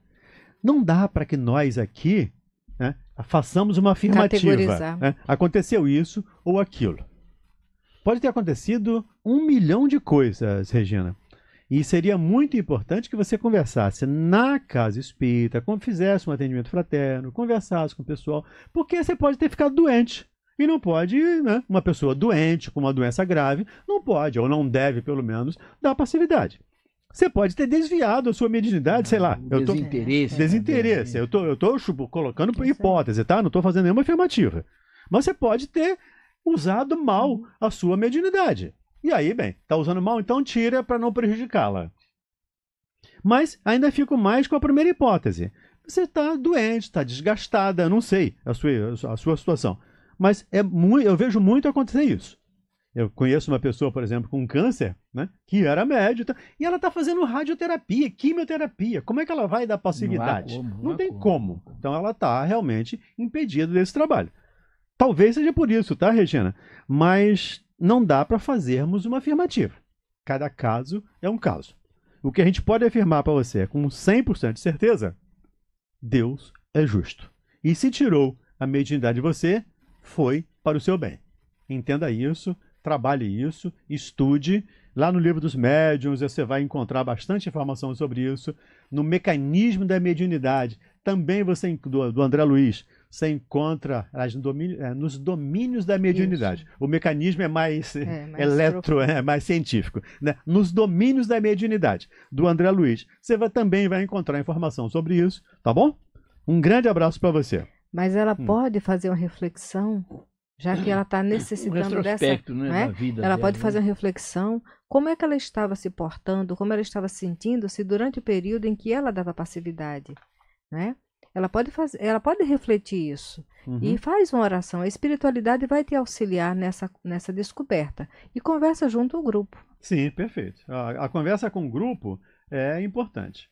Não dá para que nós aqui né, façamos uma afirmativa. Né? Aconteceu isso ou aquilo. Pode ter acontecido um milhão de coisas, Regina. E seria muito importante que você conversasse na casa espírita, fizesse um atendimento fraterno, conversasse com o pessoal, porque você pode ter ficado doente. E não pode, né? Uma pessoa doente, com uma doença grave, não pode, ou não deve, pelo menos, dar passividade. Você pode ter desviado a sua mediunidade, sei lá. Eu tô... Desinteresse. Né? Desinteresse. Eu tô, eu tô tipo, colocando por hipótese, tá? Não estou fazendo nenhuma afirmativa. Mas você pode ter usado mal uhum. a sua mediunidade. E aí, bem, tá usando mal, então tira para não prejudicá-la. Mas ainda fico mais com a primeira hipótese. Você está doente, está desgastada, não sei a sua, a sua situação. Mas é muito, eu vejo muito acontecer isso. Eu conheço uma pessoa, por exemplo, com câncer, né, que era médica, e ela está fazendo radioterapia, quimioterapia. Como é que ela vai dar passividade? Não, como, não, não tem como. como. Então ela está realmente impedida desse trabalho. Talvez seja por isso, tá, Regina? Mas não dá para fazermos uma afirmativa. Cada caso é um caso. O que a gente pode afirmar para você é com 100% de certeza: Deus é justo. E se tirou a mediunidade de você, foi para o seu bem. Entenda isso trabalhe isso, estude. Lá no livro dos médiuns, você vai encontrar bastante informação sobre isso. No mecanismo da mediunidade, também você do, do André Luiz, você encontra as domínio, é, eh, nos domínios da mediunidade. Isso. O mecanismo é mais, é, eh, mais eletro, é mais científico. Né? Nos domínios da mediunidade, do André Luiz. Você vai, também vai encontrar informação sobre isso, tá bom? Um grande abraço para você. Mas ela hum. pode fazer uma reflexão já que ela está necessitando um dessa, né, né? vida ela dela, pode né? fazer uma reflexão como é que ela estava se portando, como ela estava sentindo-se durante o período em que ela dava passividade, né? Ela pode fazer, ela pode refletir isso uhum. e faz uma oração. A espiritualidade vai te auxiliar nessa nessa descoberta e conversa junto ao grupo. Sim, perfeito. A, a conversa com o grupo é importante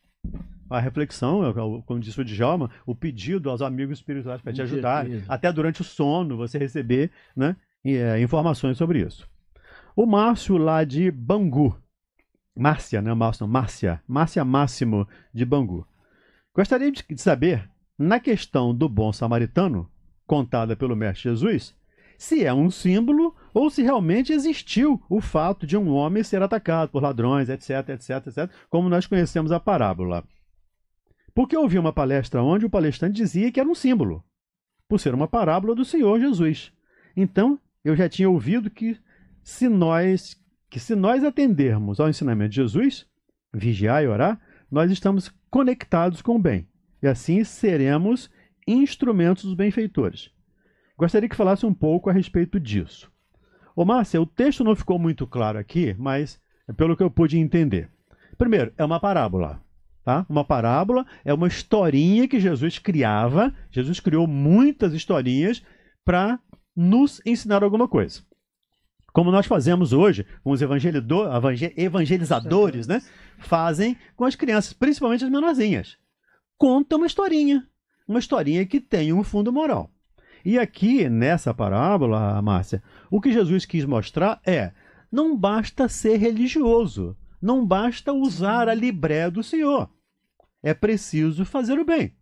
a reflexão, é como disse o Djalma, o pedido aos amigos espirituais para te ajudar, até durante o sono você receber né, é, informações sobre isso. O Márcio lá de Bangu, Márcia, né, Márcio, Márcia, Márcia Máximo de Bangu. Gostaria de saber, na questão do bom samaritano, contada pelo Mestre Jesus, se é um símbolo ou se realmente existiu o fato de um homem ser atacado por ladrões, etc, etc, etc, como nós conhecemos a parábola. Porque eu ouvi uma palestra onde o palestrante dizia que era um símbolo, por ser uma parábola do Senhor Jesus. Então, eu já tinha ouvido que se nós que se nós atendermos ao ensinamento de Jesus, vigiar e orar, nós estamos conectados com o bem. E assim seremos instrumentos dos benfeitores. Gostaria que falasse um pouco a respeito disso. Ô Márcia, o texto não ficou muito claro aqui, mas é pelo que eu pude entender. Primeiro, é uma parábola. Tá? Uma parábola é uma historinha que Jesus criava. Jesus criou muitas historinhas para nos ensinar alguma coisa. Como nós fazemos hoje, com os evangelizadores, né? Fazem com as crianças, principalmente as menorzinhas. Conta uma historinha. Uma historinha que tem um fundo moral. E aqui, nessa parábola, Márcia, o que Jesus quis mostrar é: não basta ser religioso, não basta usar a libré do Senhor é preciso fazer o bem.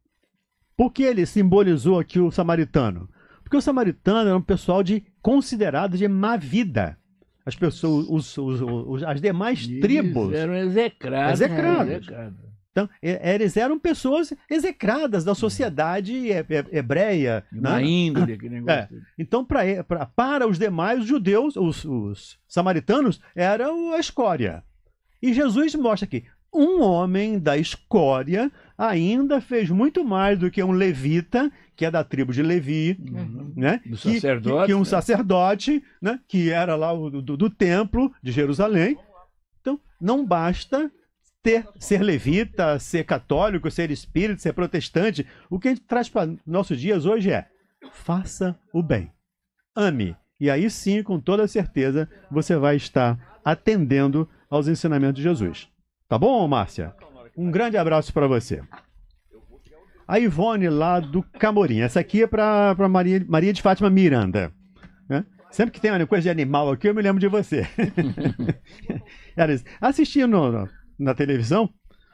Por que ele simbolizou aqui o samaritano? Porque o samaritano era um pessoal de considerado de má vida. As pessoas, os, os, os, as demais eles tribos eram execradas. Né? Então, eles eram pessoas execradas da sociedade é, é, hebreia. Na né? índole, é. negócio. É. Então, pra, pra, para os demais, os judeus, os, os, samaritanos, eram a escória. E Jesus mostra aqui: um homem da escória ainda fez muito mais do que um levita, que é da tribo de Levi, uhum. né? Do que, sacerdote, que, um né? sacerdote, né? Que era lá do, do, do templo de Jerusalém. Então, não basta ter, ser levita, ser católico, ser espírita, ser protestante. O que a gente traz para nossos dias hoje é: faça o bem, ame. E aí sim, com toda certeza, você vai estar atendendo aos ensinamentos de Jesus. Tá bom, Márcia? Um grande abraço para você. A Ivone lá do Camorim. Essa aqui é para Maria, Maria de Fátima Miranda. Né? Sempre que tem uma coisa de animal aqui, eu me lembro de você. Era isso. Assistindo na televisão,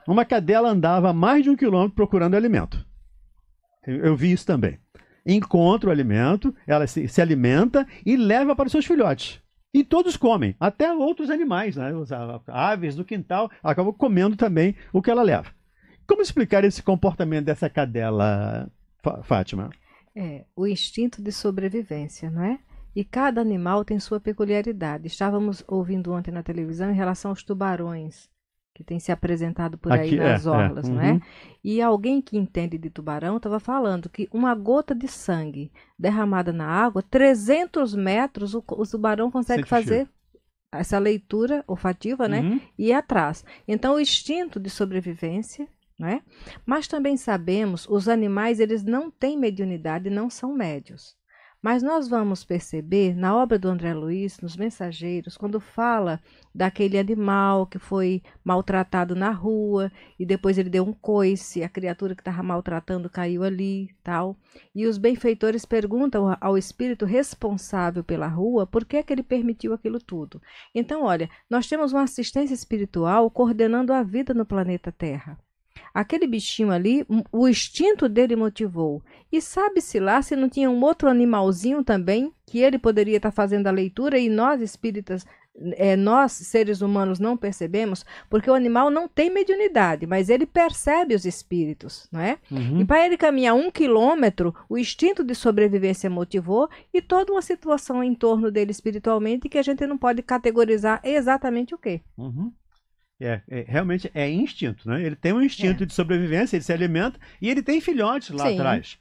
uma cadela andava mais de um quilômetro procurando alimento. Eu vi isso também. Encontra o alimento, ela se, se alimenta e leva para os seus filhotes. E todos comem, até outros animais, né? As aves do quintal acabam comendo também o que ela leva. Como explicar esse comportamento dessa cadela, Fátima? É, o instinto de sobrevivência, não é? E cada animal tem sua peculiaridade. Estávamos ouvindo ontem na televisão em relação aos tubarões que tem se apresentado por aí é, nas é, orlas, é. Uhum. não é? E alguém que entende de tubarão estava falando que uma gota de sangue derramada na água, 300 metros, o, o tubarão consegue Sente fazer essa leitura olfativa, né? Uhum. E ir atrás. Então, o instinto de sobrevivência, né? Mas também sabemos, os animais, eles não têm mediunidade, não são médios. Mas nós vamos perceber na obra do André Luiz, nos Mensageiros, quando fala daquele animal que foi maltratado na rua e depois ele deu um coice, a criatura que estava maltratando caiu ali, tal. E os benfeitores perguntam ao espírito responsável pela rua por que é que ele permitiu aquilo tudo. Então, olha, nós temos uma assistência espiritual coordenando a vida no planeta Terra. Aquele bichinho ali, o instinto dele motivou. E sabe-se lá se não tinha um outro animalzinho também que ele poderia estar fazendo a leitura e nós espíritas, é, nós seres humanos não percebemos, porque o animal não tem mediunidade, mas ele percebe os espíritos, não é? Uhum. E para ele caminhar um quilômetro, o instinto de sobrevivência motivou e toda uma situação em torno dele espiritualmente que a gente não pode categorizar exatamente o que. Uhum. É, é, realmente é instinto, né? Ele tem um instinto é. de sobrevivência, ele se alimenta e ele tem filhotes lá Sim. atrás.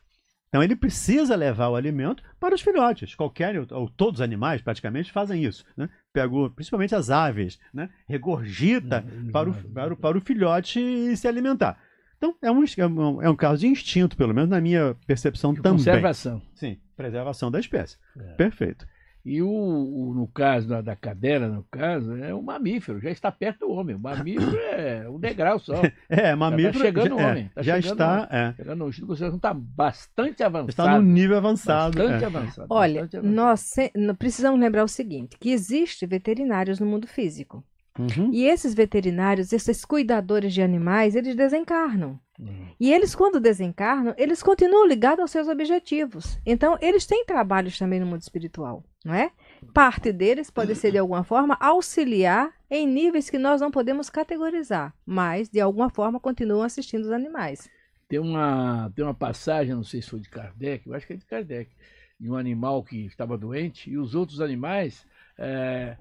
Então ele precisa levar o alimento para os filhotes. Qualquer, ou todos os animais praticamente fazem isso. Né? Pega principalmente as aves, né? Regorgita para o, para, o, para o filhote se alimentar. Então é um, é, um, é um caso de instinto, pelo menos na minha percepção de também. Conservação. Sim, preservação da espécie. É. Perfeito. E o, o no caso da, da, cadela, no caso, é um mamífero, já está perto do homem. O mamífero é um degrau só. É, tá mamífero. Está chegando o é, homem. Tá já está. É. Chegando, o Chico está bastante avançado. Está no nível avançado. É. Bastante é. avançado. Olha, bastante avançado. nós precisamos lembrar o seguinte: que existem veterinários no mundo físico. Uhum. E esses veterinários, esses cuidadores de animais, eles desencarnam. Uhum. E eles, quando desencarnam, eles continuam ligados aos seus objetivos. Então, eles têm trabalhos também no mundo espiritual, não é? Parte deles pode ser, de alguma forma, auxiliar em níveis que nós não podemos categorizar, mas, de alguma forma, continuam assistindo os animais. Tem uma, tem uma passagem, não sei se foi de Kardec, eu acho que é de Kardec, de um animal que estava doente e os outros animais. É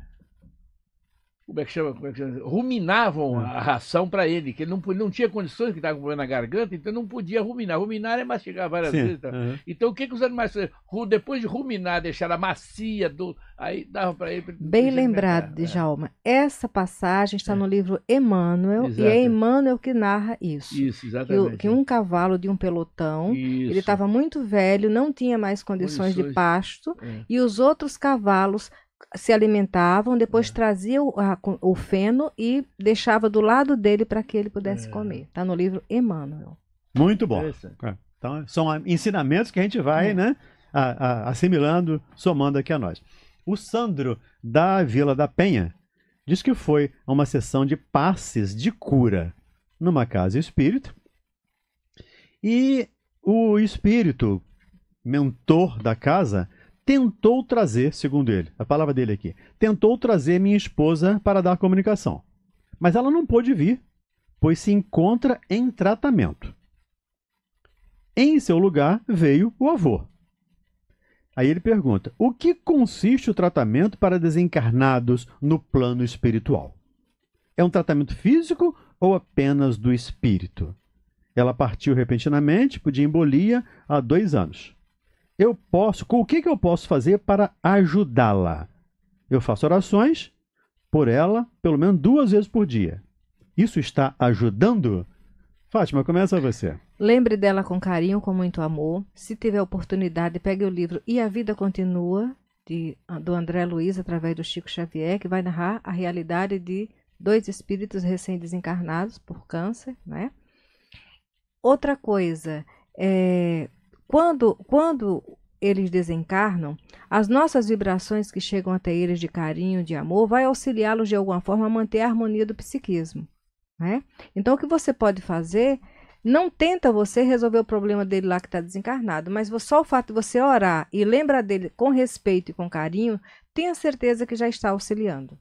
como é que chama, é que chama? ruminavam ah. a ração para ele, que ele não, não tinha condições, que estava com problema na garganta, então não podia ruminar. Ruminar é mastigar várias Sim. vezes. Então. Uhum. então, o que, que os animais Depois de ruminar, deixar a macia, do, aí dava para ele. Bem lembrado, de é. Djalma. Essa passagem está é. no livro Emmanuel, Exato. e é Emmanuel que narra isso. Isso, exatamente. Que, que um cavalo de um pelotão, isso. ele estava muito velho, não tinha mais condições, condições. de pasto, é. e os outros cavalos se alimentavam, depois é. trazia o, a, o, feno e deixava do lado dele para que ele pudesse é. comer. Está no livro Emmanuel. Muito bom. É. Então, são ensinamentos que a gente vai é. né, a, a, assimilando, somando aqui a nós. O Sandro, da Vila da Penha, diz que foi a uma sessão de passes de cura numa casa espírita. E o espírito, mentor da casa, tentou trazer, segundo ele, a palavra dele aqui, tentou trazer minha esposa para dar comunicação. Mas ela não pôde vir, pois se encontra em tratamento. Em seu lugar veio o avô. Aí ele pergunta: o que consiste o tratamento para desencarnados no plano espiritual? É um tratamento físico ou apenas do espírito? Ela partiu repentinamente por embolia há dois anos eu posso, com o que, que eu posso fazer para ajudá-la? Eu faço orações por ela pelo menos duas vezes por dia. Isso está ajudando? Fátima, começa você. Lembre dela com carinho, com muito amor. Se tiver oportunidade, pegue o livro E a Vida Continua, de, ah, do André Luiz, através do Chico Xavier, que vai narrar a realidade de dois espíritos recém-desencarnados por câncer, né? Outra coisa, é, quando, quando eles desencarnam, as nossas vibrações que chegam até eles de carinho, de amor, vai auxiliá-los de alguma forma a manter a harmonia do psiquismo. Né? Então, o que você pode fazer não tenta você resolver o problema dele lá que está desencarnado, mas só o fato de você orar e lembrar dele com respeito e com carinho, tenha certeza que já está auxiliando.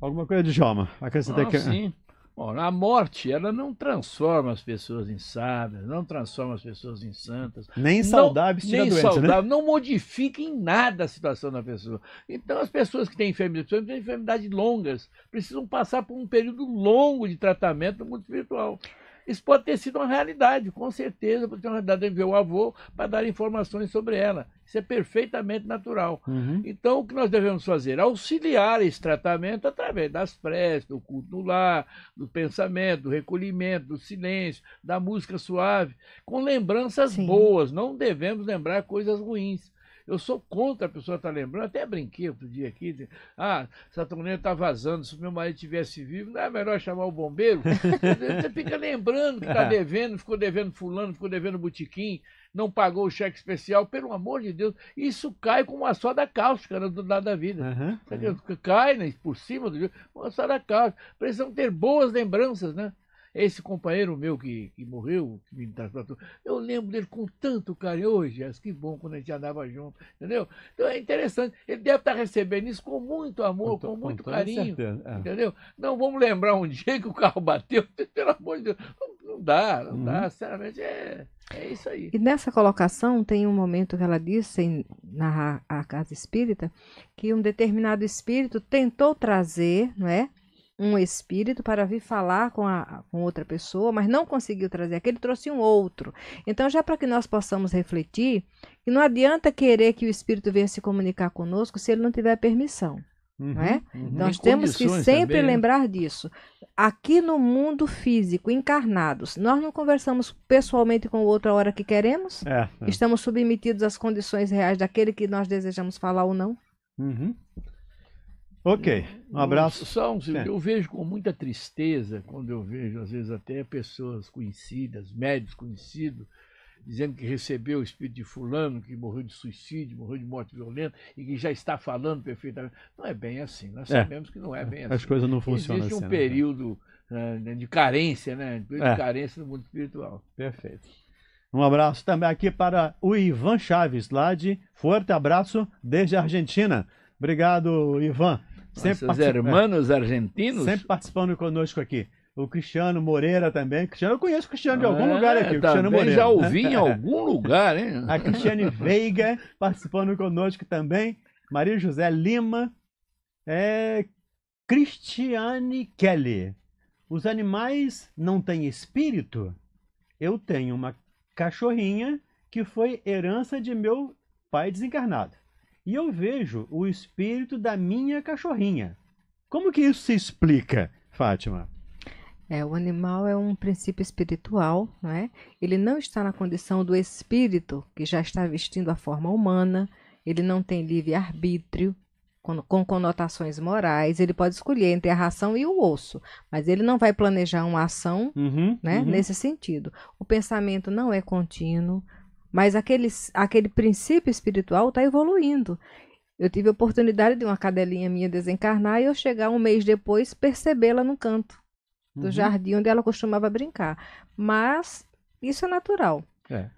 Alguma coisa de Joma? Acrescentar que... sim. Bom, a morte, ela não transforma as pessoas em sábias, não transforma as pessoas em santas. Nem saudáveis nem doente, né? saudável, né? Não modifica em nada a situação da pessoa. Então, as pessoas que têm enfermidades, têm enfermidades longas, precisam passar por um período longo de tratamento no mundo espiritual. Isso pode ter sido uma realidade, com certeza, pode ter uma realidade de ver o avô para dar informações sobre ela. Isso é perfeitamente natural. Uhum. Então, o que nós devemos fazer? Auxiliar esse tratamento através das preces, do culto do lar, do pensamento, do recolhimento, do silêncio, da música suave, com lembranças Sim. boas. Não devemos lembrar coisas ruins. Eu sou contra a pessoa estar tá lembrando. Até brinquei outro dia aqui. De, ah, Saturnino está vazando. Se meu marido estivesse vivo, não é melhor chamar o bombeiro? Você fica lembrando que está é. devendo, ficou devendo fulano, ficou devendo botiquim, não pagou o cheque especial. Pelo amor de Deus, isso cai com uma soda cáustica né, do lado da vida. Uhum, Cai né, por cima do... Uma soda cáustica. Precisamos ter boas lembranças, né? Esse companheiro meu que, que morreu, que me transplantou, eu lembro dele com tanto carinho. hoje oh, que bom quando a gente andava junto, entendeu? Então é interessante. Ele deve estar tá recebendo isso com muito amor, com, com muito com carinho. é. Entendeu? Não vamos lembrar um dia que o carro bateu, pelo amor de Deus. Não, dá, não uhum. dá. Sinceramente, é, é isso aí. E nessa colocação, tem um momento que ela disse em, na a Casa Espírita que um determinado espírito tentou trazer, não é? um espírito para vir falar com, a, com outra pessoa, mas não conseguiu trazer aquele, trouxe um outro. Então, já para que nós possamos refletir, que não adianta querer que o espírito venha se comunicar conosco se ele não tiver permissão. Uhum, não é? Uhum, Nós temos que sempre também, né? lembrar né? disso. Aqui no mundo físico, encarnados, nós não conversamos pessoalmente com o outro a hora que queremos. É, é. Estamos submetidos às condições reais daquele que nós desejamos falar ou não. Uhum. Ok, um abraço. São, eu vejo com muita tristeza quando eu vejo, às vezes, até pessoas conhecidas, médicos conhecidos, dizendo que recebeu o espírito de fulano, que morreu de suicídio, morreu de morte violenta e que já está falando perfeitamente. Não é bem assim, nós é. sabemos que não é bem As assim. As coisas não funcionam Existe um assim, né, período né, né? de carência, né? Um período é. de carência no mundo espiritual. Perfeito. Um abraço também aqui para o Ivan Chaves, lá de Forte Abraço, desde a Argentina. Obrigado, Ivan. Sempre Nossos é. hermanos argentinos. Sempre participando conosco aqui. O Cristiano Moreira também. Cristiano, eu conheço o Cristiano de ah, algum é, lugar aqui. O Cristiano Moreira. já ouvi em algum lugar, hein? A Cristiane Veiga participando conosco também. Maria José Lima. É... Cristiane Kelly. Os animais não têm espírito? Eu tenho uma cachorrinha que foi herança de meu pai desencarnado e eu vejo o espírito da minha cachorrinha. Como que isso se explica, Fátima? É, o animal é um princípio espiritual, não é? Ele não está na condição do espírito que já está vestindo a forma humana, ele não tem livre arbítrio com, com conotações morais, ele pode escolher entre a ração e o osso, mas ele não vai planejar uma ação, uhum, né, uhum. nesse sentido. O pensamento não é contínuo, mas aquele, aquele princípio espiritual está evoluindo. Eu tive a oportunidade de uma cadelinha minha desencarnar e eu chegar um mês depois percebê-la no canto uhum. do jardim onde ela costumava brincar. Mas isso é natural. É.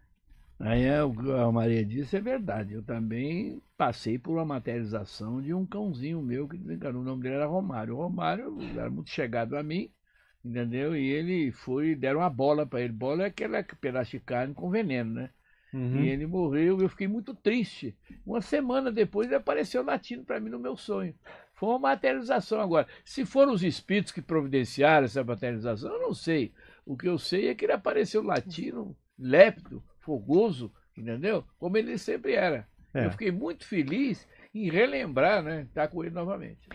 Aí é a Maria disse é verdade. Eu também passei por uma materialização de um cãozinho meu que desencarnou. O nome dele era Romário. O Romário era muito chegado a mim, entendeu? E ele foi, deram uma bola para ele. Bola é aquele é pedaço de carne com veneno, né? Uhum. E ele morreu e eu fiquei muito triste. Uma semana depois ele apareceu latindo para mim no meu sonho. Foi uma materialização agora. Se foram os espíritos que providenciaram essa materialização, eu não sei. O que eu sei é que ele apareceu latino, lépido, fogoso, entendeu? Como ele sempre era. É. Eu fiquei muito feliz em relembrar, né? Estar tá com ele novamente.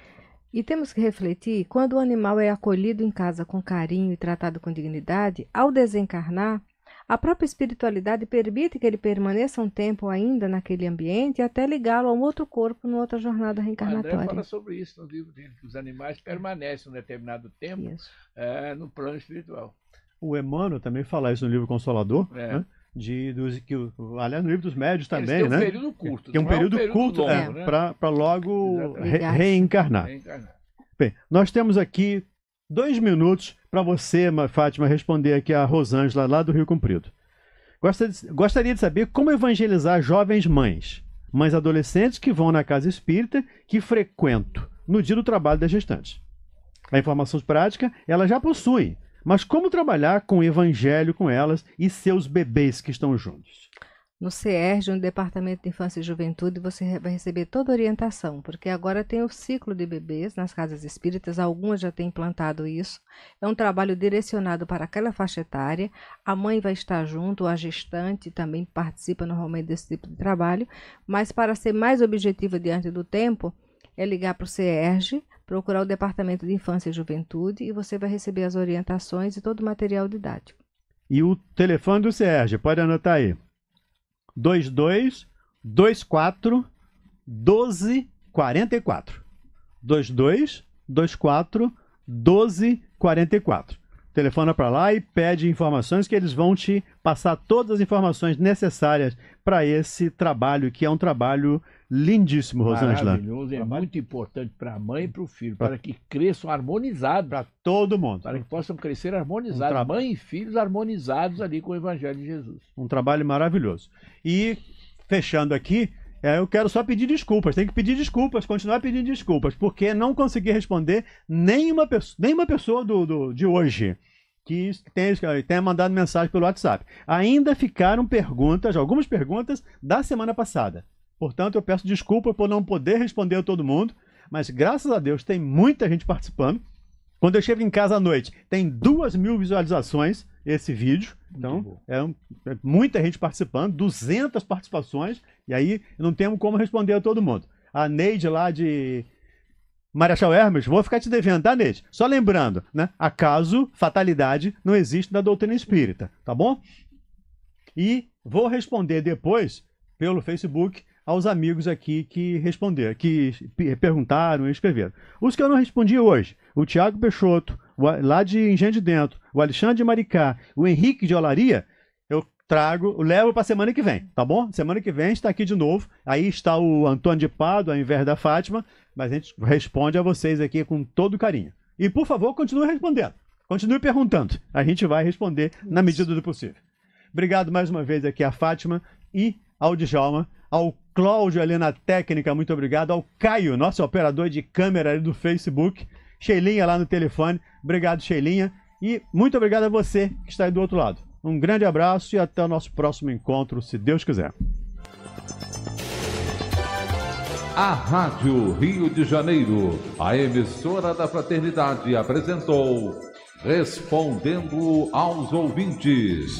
E temos que refletir: quando o animal é acolhido em casa com carinho e tratado com dignidade, ao desencarnar, a própria espiritualidade permite que ele permaneça um tempo ainda naquele ambiente até ligá-lo a um outro corpo numa outra jornada reencarnatória. André fala sobre isso no livro dele, que os animais permanecem um determinado tempo é, no plano espiritual. O Emmanuel também fala isso no livro Consolador, é. né? de dos que aliás no livro dos médios também, Eles um né? Período curto, que é um período, é um período curto longo, é, né? para logo re reencarnar. reencarnar. Bem, nós temos aqui dois minutos para você, Fátima, responder aqui a Rosângela, lá do Rio Comprido. Gostaria de saber como evangelizar jovens mães, mães adolescentes que vão na casa espírita, que frequento, no dia do trabalho das gestantes. A informação de prática elas já possuem, mas como trabalhar com o evangelho com elas e seus bebês que estão juntos? no CERJ, no Departamento de Infância e Juventude, você vai receber toda a orientação, porque agora tem o ciclo de bebês nas casas espíritas, algumas já têm implantado isso. É um trabalho direcionado para aquela faixa etária, a mãe vai estar junto, a gestante também participa normalmente desse tipo de trabalho, mas para ser mais objetiva diante do tempo, é ligar para o CERJ, procurar o Departamento de Infância e Juventude e você vai receber as orientações e todo o material didático. E o telefone do CERJ, pode anotar aí. 22 24 12 44. 22 24 12 44. Telefona para lá e pede informações que eles vão te passar todas as informações necessárias para esse trabalho, que é um trabalho Lindíssimo, Rosângela. Maravilhoso, é muito importante para a mãe e para o filho, pra... para que cresçam harmonizados. Para todo mundo. Para que possam crescer harmonizados, um tra... mãe e filhos harmonizados ali com o Evangelho de Jesus. Um trabalho maravilhoso. E, fechando aqui, é, eu quero só pedir desculpas, tem que pedir desculpas, continuar pedindo desculpas, porque não consegui responder nenhuma, peço... nenhuma pessoa do, do, de hoje que tenha, tenha mandado mensagem pelo WhatsApp. Ainda ficaram perguntas, algumas perguntas da semana passada. Portanto, eu peço desculpa por não poder responder a todo mundo, mas graças a Deus tem muita gente participando. Quando eu chego em casa à noite, tem duas mil visualizações esse vídeo. Então, é, um, é, muita gente participando, 200 participações, e aí não temos como responder a todo mundo. A Neide lá de Marechal Hermes, vou ficar te devendo, tá, Neide? Só lembrando, né? Acaso, fatalidade não existe na doutrina espírita, tá bom? E vou responder depois, pelo Facebook, aos amigos aqui que responderam, que perguntaram e escreveram. Os que eu não respondi hoje, o Tiago Peixoto, o, lá de Engenho de Dentro, o Alexandre de Maricá, o Henrique de Olaria, eu trago, levo para semana que vem, tá bom? Semana que vem está aqui de novo. Aí está o Antônio de Pado, ao invés da Fátima, mas a gente responde a vocês aqui com todo carinho. E por favor, continue respondendo. Continue perguntando. A gente vai responder na medida do possível. Obrigado mais uma vez aqui a Fátima e ao Djalma, ao Cláudio ali na técnica, muito obrigado. Ao Caio, nosso operador de câmera ali do Facebook. Sheilinha lá no telefone. Obrigado, Sheilinha. E muito obrigado a você que está aí do outro lado. Um grande abraço e até o nosso próximo encontro, se Deus quiser. A Rádio Rio de Janeiro, a emissora da fraternidade, apresentou Respondendo aos Ouvintes.